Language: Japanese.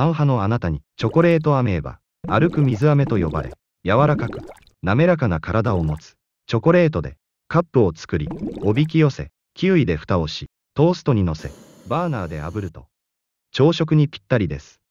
パン派のあなたに、チョコレートアメーバ、歩く水飴と呼ばれ、柔らかく、滑らかな体を持つ、チョコレートで、カップを作り、おびき寄せ、キウイで蓋をし、トーストに乗せ、バーナーで炙ると、朝食にぴったりです。